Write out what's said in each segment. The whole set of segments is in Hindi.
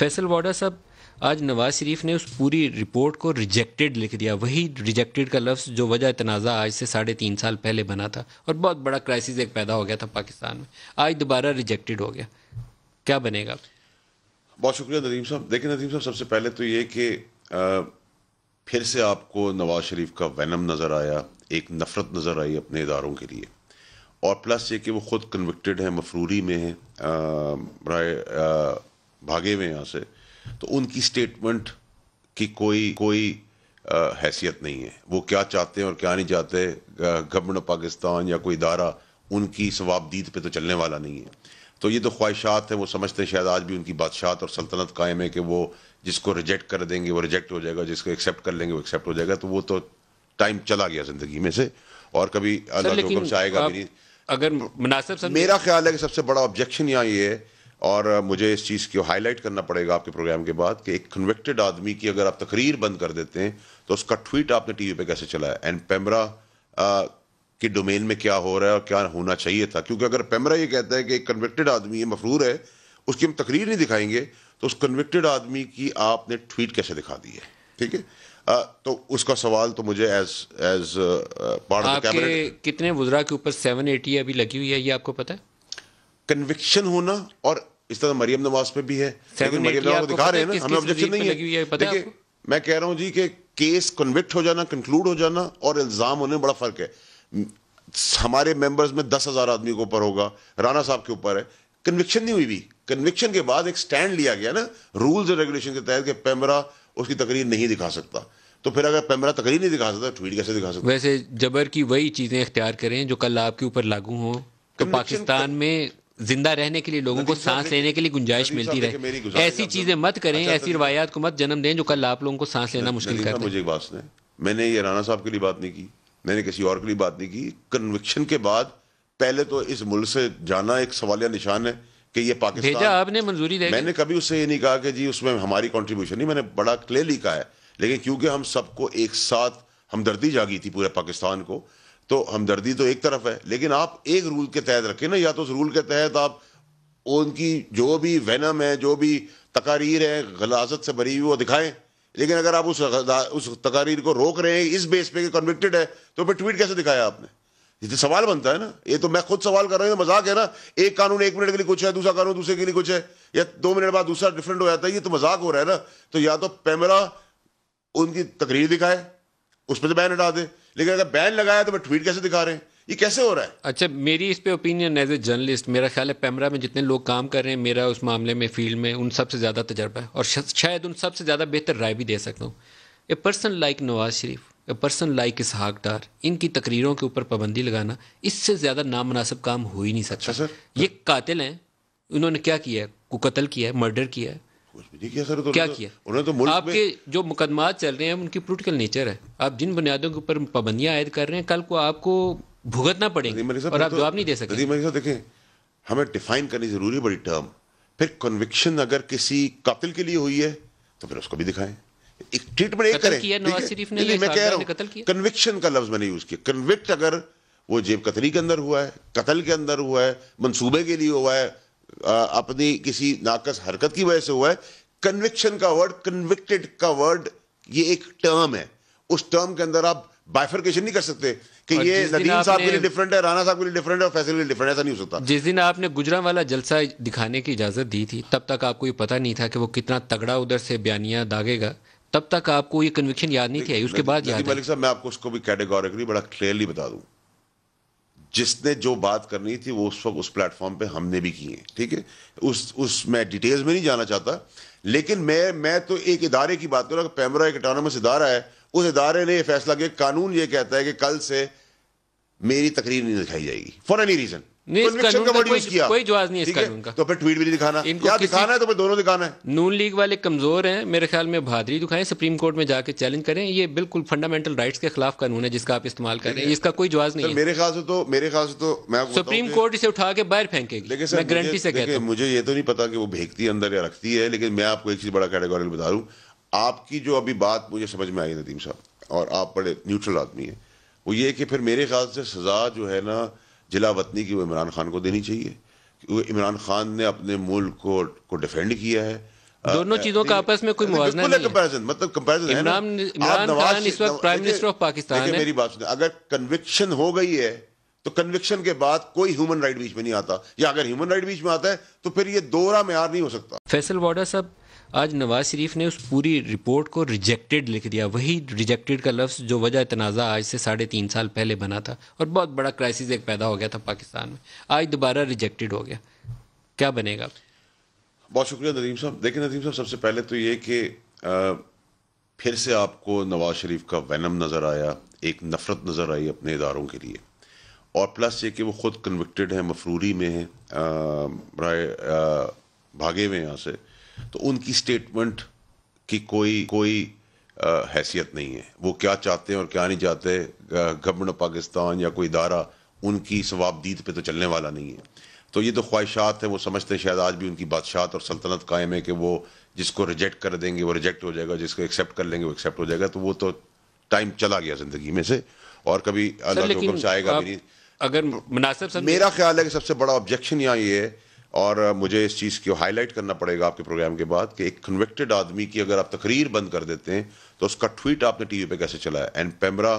फैसल वाडा साहब आज नवाज शरीफ ने उस पूरी रिपोर्ट को रिजेक्टेड लिख दिया वही रिजेक्टेड का लफ्ज़ जो वजह तनाज़ा आज से साढ़े तीन साल पहले बना था और बहुत बड़ा क्राइसिस एक पैदा हो गया था पाकिस्तान में आज दोबारा रिजेक्टेड हो गया क्या बनेगा बहुत शुक्रिया नदीम साहब देखिए नदीम साहब सबसे पहले तो ये कि फिर से आपको नवाज शरीफ का वैनम नज़र आया एक नफ़रत नज़र आई अपने इदारों के लिए और प्लस ये कि वो ख़ुद कन्विक्टेड है मफरूरी में है भागे हुए यहाँ से तो उनकी स्टेटमेंट की कोई कोई आ, हैसियत नहीं है वो क्या चाहते हैं और क्या नहीं चाहते गवर्नमेंट पाकिस्तान या कोई इदारा उनकी स्वाबदीद पे तो चलने वाला नहीं है तो ये तो ख्वाहिशात हैं वो समझते हैं शायद आज भी उनकी बादशाहत और सल्तनत कायम है कि वो जिसको रिजेक्ट कर देंगे वो रिजेक्ट हो जाएगा जिसको एक्सेप्ट कर लेंगे वो एक्सेप्ट हो जाएगा तो वो तो टाइम चला गया ज़िंदगी में से और कभी अल्लाह से आएगा भी नहीं अगर मुनासिब मेरा ख्याल है कि सबसे बड़ा ऑब्जेक्शन यहाँ ये है और मुझे इस चीज़ को हाईलाइट करना पड़ेगा आपके प्रोग्राम के बाद कि एक कन्विक्टेड आदमी की अगर आप तकरीर बंद कर देते हैं तो उसका ट्वीट आपने टीवी पे कैसे चलाया एंड पेमरा कि डोमेन में क्या हो रहा है और क्या होना चाहिए था क्योंकि अगर पैमरा ये कहता है कि एक कन्विक्टेड आदमी है मफरूर है उसकी हम तकरीर नहीं दिखाएंगे तो उस कन्विक्टेड आदमी की आपने ट्वीट कैसे दिखा दी है ठीक है तो उसका सवाल तो मुझे एज एज पार्ट कितने वजरा के ऊपर सेवन एटी अभी लगी हुई है ये आपको पता है कन्विक्शन होना और इस तरह मरियम नवाज पे भी है मरियम नवाज दिखा रहे हैं ना हमें ऑब्जेक्शन नहीं है देखिए मैं कह रहा हूं जी कि केस कन्विक्ट हो जाना कंक्लूड हो जाना और इल्जाम होने में बड़ा फर्क है हमारे मेंबर्स में दस हजार आदमी के ऊपर होगा राणा साहब के ऊपर है कन्विक्शन नहीं हुई भी कन्विक्शन के बाद एक स्टैंड लिया गया ना रूल्स एंड रेगुलेशन के तहत कि पैमरा उसकी तकरीर नहीं दिखा सकता तो फिर अगर पैमरा तकरीर नहीं दिखा सकता ट्वीट तो कैसे दिखा सकता वैसे जबर की वही चीज़ें इख्तियार करें जो कल आपके ऊपर लागू हों तो पाकिस्तान में जिंदा रहने के लिए लोगों को सांस लेने के लिए गुंजाइश मिलती रहे ऐसी चीजें मत करें अच्छा, ऐसी अच्छा, रवायात को मत जन्म दें जो कल आप लोगों को सांस लेना मुश्किल कर मुझे बात सुने मैंने ये राणा साहब के लिए बात नहीं की मैंने किसी और के लिए बात नहीं की कन्विक्शन के बाद पहले तो इस मुल्क से जाना एक सवालिया निशान है कि ये पाकिस्तान भेजा आपने मंजूरी दे मैंने कभी उससे ये नहीं कहा कि जी उसमें हमारी कंट्रीब्यूशन नहीं मैंने बड़ा क्लियरली कहा है लेकिन क्योंकि हम सबको एक साथ हमदर्दी जागी थी पूरे पाकिस्तान को तो हमदर्दी तो एक तरफ है लेकिन आप एक रूल के तहत रखें ना या तो उस रूल के तहत आप उनकी जो भी वैनम है जो भी तकारीर है गलाजत से भरी हुई वो दिखाएं लेकिन अगर आप उस उस तकारीर को रोक रहे हैं इस बेस पे कि कन्विक्टेड है तो फिर ट्वीट कैसे दिखाया आपने ये तो सवाल बनता है ना ये तो मैं खुद सवाल कर रहा हूँ तो मजाक है ना एक कानून एक मिनट के लिए कुछ है दूसरा कानून दूसरे के लिए कुछ है या दो मिनट बाद दूसरा डिफरेंट हो जाता है ये तो मजाक हो रहा है ना तो या तो पैमरा उनकी तकरीर दिखाए उस पर तो बैन हटा दे लेकिन अगर बैन लगाया तो वह ट्वीट कैसे दिखा रहे हैं ये कैसे हो रहा है अच्छा मेरी इस पे ओपिनियन एज ए जर्नलिस्ट मेरा ख्याल है पैमरा में जितने लोग काम कर रहे हैं मेरा उस मामले में फील्ड में उन सबसे ज़्यादा तजर्बा है और शायद उन सबसे ज़्यादा बेहतर राय भी दे सकता हूँ a person like Nawaz Sharif a person like Ishaq Dar इनकी तकरीरों के ऊपर पाबंदी लगाना इससे ज़्यादा नामनासिब काम हो ही नहीं सकता अच्छा, सर ये कातिल हैं उन्होंने क्या किया है कत्ल किया है मर्डर किया है तो- उन्होंने तो मुल्क आपके में... जो मुकदमा चल रहे हैं उनकी पोलिटिकल नेचर है आप जिन बुनियादों के ऊपर पाबंदियां आयद कर रहे हैं कल को आपको भुगतना पड़ेगा और आप तो- जवाब नहीं दे सकते देखें हमें डिफाइन करनी जरूरी बड़ी टर्म फिर कन्विक्शन अगर किसी कतल के लिए हुई है तो फिर उसको भी दिखाएं एक ट्रीटमेंट एक करें कन्विक्शन का लफ्ज मैंने यूज किया कन्विक्ट अगर वो जेब कतरी के अंदर हुआ है कतल के अंदर हुआ है मंसूबे के लिए हुआ है अपनी किसी नाकस हरकत की वजह से हुआ है कन्विक्शन का वर्ड कन्विक्टेड का वर्ड ये एक टर्म है उस टर्म के अंदर आप बाइफर्केशन नहीं कर सकते कि ये नदीम साहब के लिए डिफरेंट है राणा साहब के लिए डिफरेंट है और फैसल के लिए डिफरेंट ऐसा नहीं हो सकता जिस दिन आपने गुजरा वाला जलसा दिखाने की इजाज़त दी थी तब तक आपको ये पता नहीं था कि वो कितना तगड़ा उधर से बयानिया दागेगा तब तक आपको ये कन्विक्शन याद नहीं थी उसके बाद याद मलिक साहब मैं आपको उसको भी कैटेगोरिकली बड़ा क्लियरली बता दूँ जिसने जो बात करनी थी वो उस वक्त उस प्लेटफॉर्म पे हमने भी की है ठीक है उस उस मैं डिटेल्स में नहीं जाना चाहता लेकिन मैं मैं तो एक इदारे की बात कर रहा हूँ पैमरा एक अटोनमस इदारा है उस इदारे ने यह फैसला किया कानून ये कहता है कि कल से मेरी तकरीर नहीं दिखाई जाएगी फॉर एनी रीज़न तो कोई, कोई जवाब नहीं इस कानून का तो फिर ट्वीट भी नहीं दिखाना इनको दिखाना है तो फिर दोनों दिखाना है नून लीग वाले कमजोर हैं मेरे ख्याल में बहादरी दिखाएं सुप्रीम कोर्ट में जाके चैलेंज करें ये बिल्कुल फंडामेंटल राइट्स के खिलाफ कानून है जिसका आप इस्तेमाल कर रहे हैं इसका कोई जवाब नहीं मेरे ख्याल से तो मेरे ख्याल से तो मैं सुप्रीम कोर्ट इसे उठा के बाहर फेंकेगी मैं गारंटी से कहते हूं मुझे ये तो नहीं पता की वो भेजती है अंदर या रखती है लेकिन मैं आपको एक चीज बड़ा कैटेगोरिकल बता दूं आपकी जो अभी बात मुझे समझ में आई नदीम साहब और आप बड़े न्यूट्रल आदमी है वो ये कि फिर मेरे ख्याल से सजा जो है ना जिला वतनी की वो इमरान खान को देनी चाहिए इमरान खान ने अपने मुल्क को को डिफेंड किया है दोनों चीजों का आपस में कोई मुआवजा नहीं कंपैरिजन मतलब कंपैरिजन इमरान इमरान खान इस वक्त प्राइम मिनिस्टर ऑफ पाकिस्तान है मेरी बात सुने अगर कन्विक्शन हो गई है तो कन्विक्शन के बाद कोई ह्यूमन राइट बीच में नहीं आता या अगर ह्यूमन राइट बीच में आता है तो फिर ये दोरा मैार नहीं हो सकता फैसल वाडा साहब आज नवाज शरीफ ने उस पूरी रिपोर्ट को रिजेक्टेड लिख दिया वही रिजेक्टेड का लफ्ज़ जो वजह तनाज़ा आज से साढ़े तीन साल पहले बना था और बहुत बड़ा क्राइसिस एक पैदा हो गया था पाकिस्तान में आज दोबारा रिजेक्टेड हो गया क्या बनेगा बहुत शुक्रिया नदीम साहब देखिए नदीम साहब सबसे पहले तो ये कि फिर से आपको नवाज शरीफ का वैनम नज़र आया एक नफ़रत नज़र आई अपने इदारों के लिए और प्लस ये कि वो ख़ुद कन्विक्टेड हैं मफरूरी में हैं भागे हुए यहाँ से तो उनकी स्टेटमेंट की कोई कोई आ, हैसियत नहीं है वो क्या चाहते हैं और क्या नहीं चाहते गवर्नमेंट ऑफ पाकिस्तान या कोई इदारा उनकी स्वाबदीद पे तो चलने वाला नहीं है तो ये तो ख्वाहिशात हैं वो समझते हैं शायद आज भी उनकी बादशाहत और सल्तनत कायम है कि वो जिसको रिजेक्ट कर देंगे वो रिजेक्ट हो जाएगा जिसको एक्सेप्ट कर लेंगे वो एक्सेप्ट हो जाएगा तो वो तो टाइम चला गया जिंदगी में से और कभी अल्लाह के हुक्म से आएगा भी नहीं अगर मुनासिब मेरा ख्याल है कि सबसे बड़ा ऑब्जेक्शन यहाँ ये है और मुझे इस चीज़ को हाईलाइट करना पड़ेगा आपके प्रोग्राम के बाद कि एक कन्विक्टेड आदमी की अगर आप तकरीर बंद कर देते हैं तो उसका ट्वीट आपने टीवी पर कैसे चलाया एंड पेमरा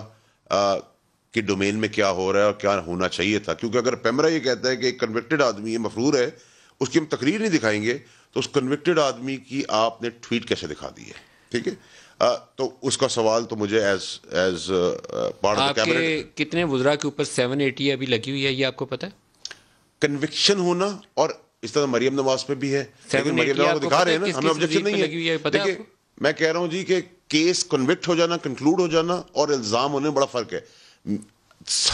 के डोमेन में क्या हो रहा है और क्या होना चाहिए था क्योंकि अगर पेमरा ये कहता है कि एक कन्विक्टेड आदमी है मफरूर है उसकी हम तकरीर नहीं दिखाएंगे तो उस कन्विक्टेड आदमी की आपने ट्वीट कैसे दिखा दी है ठीक है तो उसका सवाल तो मुझे as as part of cabinet कितने वजरा के ऊपर सेवन एटी अभी लगी हुई है ये आपको पता है कन्विक्शन होना और इस तरह मरियम नवाज पे भी है लेकिन मरियम नवाज को दिखा रहे हैं ना हमें ऑब्जेक्शन नहीं है देखिए मैं कह रहा हूं जी कि केस कन्विक्ट हो जाना कंक्लूड हो जाना और इल्जाम होने में बड़ा फर्क है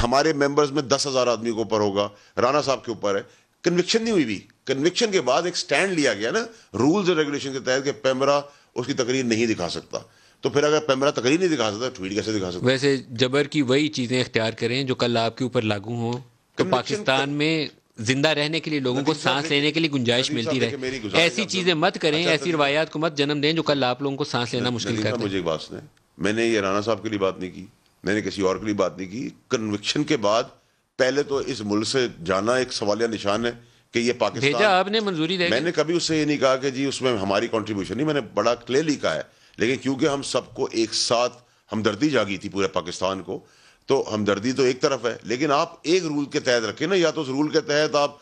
हमारे मेंबर्स में दस हजार आदमी के ऊपर होगा राणा साहब के ऊपर है कन्विक्शन नहीं हुई भी कन्विक्शन के बाद एक स्टैंड लिया गया ना रूल्स एंड रेगुलेशन के तहत पैमरा उसकी तकरीर नहीं दिखा सकता तो फिर अगर पैमरा तकरीर नहीं दिखा सकता ट्वीट कैसे दिखा सकता वैसे जबर की वही चीजें इख्तियार करें जो कल आपके ऊपर लागू हो तो पाकिस्तान में जिंदा रहने के लिए लोगों को सांस लेने के लिए गुंजाइश मिलती रहे ऐसी चीजें मत करें अच्छा, ऐसी अच्छा, रवायात को मत जन्म दें जो कल आप लोगों को सांस लेना मुश्किल कर मुझे एक बात सुने मैंने ये राणा साहब के लिए बात नहीं की मैंने किसी और के लिए बात नहीं की कन्विक्शन के बाद पहले तो इस मुल्क से जाना एक सवालिया निशान है कि ये पाकिस्तान आपने मंजूरी दे मैंने कभी उससे ये नहीं कहा कि जी उसमें हमारी कंट्रीब्यूशन नहीं मैंने बड़ा क्लियरली कहा है लेकिन क्योंकि हम सबको एक साथ हमदर्दी जागी थी पूरे पाकिस्तान को तो हमदर्दी तो एक तरफ है लेकिन आप एक रूल के तहत रखें ना या तो उस रूल के तहत आप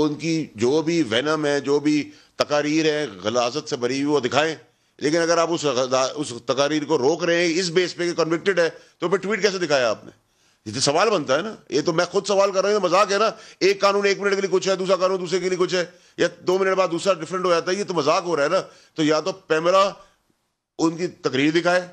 उनकी जो भी वैनम है जो भी तकारीर है गलाजत से भरी हुई वो दिखाएं लेकिन अगर आप उस उस तकारीर को रोक रहे हैं इस बेस पे कि कन्विक्टेड है तो फिर ट्वीट कैसे दिखाया आपने ये तो सवाल बनता है ना ये तो मैं खुद सवाल कर रहा हूँ तो मजाक है ना एक कानून एक मिनट के लिए कुछ है दूसरा कानून दूसरे के लिए कुछ है या दो मिनट बाद दूसरा डिफरेंट हो जाता है ये तो मजाक हो रहा है ना तो या तो पैमरा उनकी तकरीर दिखाए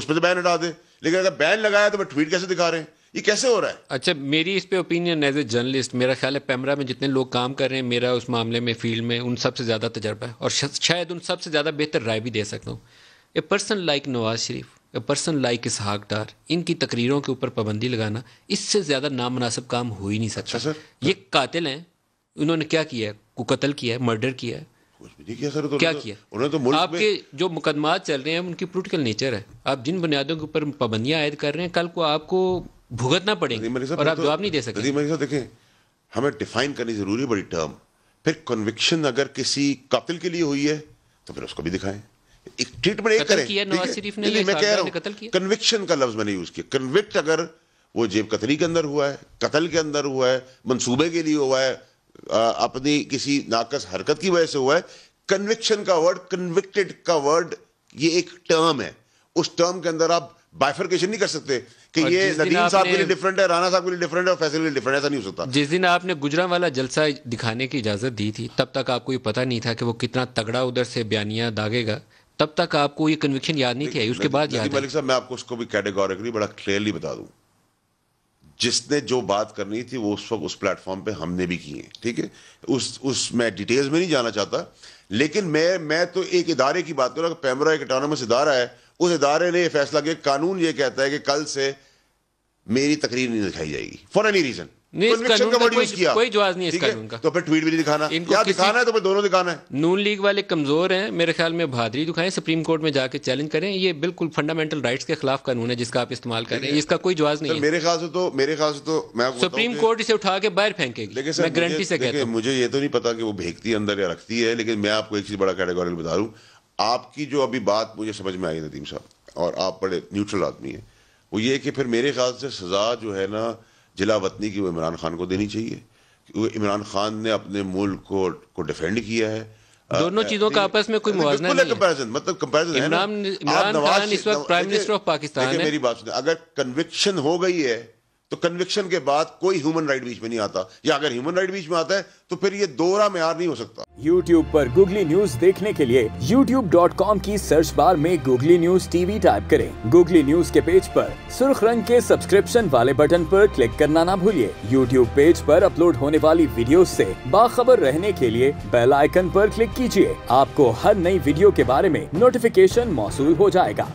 उस पर तो बैन हटा दे लेकिन अगर बैन लगाया तो मैं ट्वीट कैसे दिखा रहे हैं ये कैसे हो रहा है अच्छा मेरी इस पे ओपिनियन एज ए जर्नलिस्ट मेरा ख्याल है पैमरा में जितने लोग काम कर रहे हैं मेरा उस मामले में फील्ड में उन सबसे ज़्यादा तजर्बा है और शायद उन सबसे ज़्यादा बेहतर राय भी दे सकता हूँ a person like Nawaz Sharif a person like Ishaq Dar इनकी तकरीरों के ऊपर पाबंदी लगाना इससे ज़्यादा नामनासिब काम हो ही नहीं सकता अच्छा, सर ये कातिल हैं उन्होंने क्या किया है को किया है मर्डर किया है किया सर तो क्या तो- किया उन्होंने तो आपके जो मुकदमा चल रहे हैं उनकी पोलिटिकल नेचर है आप जिन बुनियादों के ऊपर पाबंदियां आयद कर रहे हैं कल को आपको भुगतना पड़ेगा और आप तो- जवाब नहीं दे सकते देखें हमें डिफाइन करनी जरूरी बड़ी टर्म फिर कन्विक्शन अगर किसी कातिल के लिए हुई है तो फिर उसको भी दिखाएं एक ट्रीटमेंट एक करें किया नवाज शरीफ ने मैं कह रहा कन्विक्शन का लफ्ज मैंने यूज किया कन्विक्ट अगर वो जेब कतली के अंदर हुआ है कत्ल के अंदर हुआ है मंसूबे के लिए हुआ है अपनी किसी नाकस हरकत की वजह से हुआ है कन्विक्शन का वर्ड कन्विक्टेड का वर्ड ये एक टर्म है उस टर्म के अंदर आप बाइफर्केशन नहीं कर सकते कि ये नदीम साहब के लिए डिफरेंट है राणा साहब के लिए डिफरेंट है और फैसले के लिए डिफरेंट ऐसा नहीं हो सकता जिस दिन आपने गुजरा वाला जलसा दिखाने की इजाज़त दी थी तब तक आपको ये पता नहीं था कि वो कितना तगड़ा उधर से बयानिया दागेगा तब तक आपको ये कन्विक्शन याद नहीं थी उसके बाद मलिक साहब मैं आपको उसको भी कैटेगोरिकली बड़ा क्लियरली बता दूँ जिसने जो बात करनी थी वो उस वक्त उस प्लेटफॉर्म पे हमने भी की है ठीक है उस उस मैं डिटेल्स में नहीं जाना चाहता लेकिन मैं मैं तो एक इदारे की बात करूँ पैमरा एक अटोनमस इदारा है उस इदारे ने यह फैसला किया कानून ये कहता है कि कल से मेरी तकरीर नहीं दिखाई जाएगी फॉर एनी रीज़न का वर्ड यूज किया कोई जवाब नहीं इस कानून का तो फिर ट्वीट भी दिखाना इनको दिखाना है तो फिर दोनों दिखाना है नून लीग वाले कमजोर हैं मेरे ख्याल में भादरी दिखाएं सुप्रीम कोर्ट में जाके चैलेंज करें ये बिल्कुल फंडामेंटल राइट्स के खिलाफ कानून है जिसका आप इस्तेमाल कर रहे हैं इसका कोई जवाब नहीं तो मेरे ख्याल से तो मेरे ख्याल से तो मैं सुप्रीम कोर्ट इसे उठा के बाहर फेंकेगी गारंटी से मुझे ये तो नहीं पता कि वो भेजती है अंदर या रखती है लेकिन मैं आपको एक चीज बड़ा कैटेगोरी बता दूं आपकी जो अभी बात मुझे समझ में आई नदीम साहब और आप बड़े न्यूट्रल आदमी है वो ये कि फिर मेरे ख्याल से सजा जो है ना जिला वतनी की वो इमरान खान को देनी चाहिए इमरान खान ने अपने मुल्क को को डिफेंड किया है दोनों चीजों का आपस में कोई मुआवजा नहीं कंपैरिजन मतलब कंपैरिजन है ना इमरान खान इस वक्त प्राइम मिनिस्टर ऑफ पाकिस्तान है मेरी बात सुने अगर कन्विक्शन हो गई है तो कन्विक्शन के बाद कोई ह्यूमन राइट बीच में नहीं आता या अगर ह्यूमन राइट बीच में आता है तो फिर ये दोहरा मैार नहीं हो सकता YouTube पर Google News देखने के लिए YouTube.com की सर्च बार में Google News TV टाइप करें Google News के पेज पर सुर्ख रंग के सब्सक्रिप्शन वाले बटन पर क्लिक करना ना भूलिए YouTube पेज पर अपलोड होने वाली वीडियो ऐसी बाखबर रहने के लिए बेल आइकन आरोप क्लिक कीजिए आपको हर नई वीडियो के बारे में नोटिफिकेशन मौसू हो जाएगा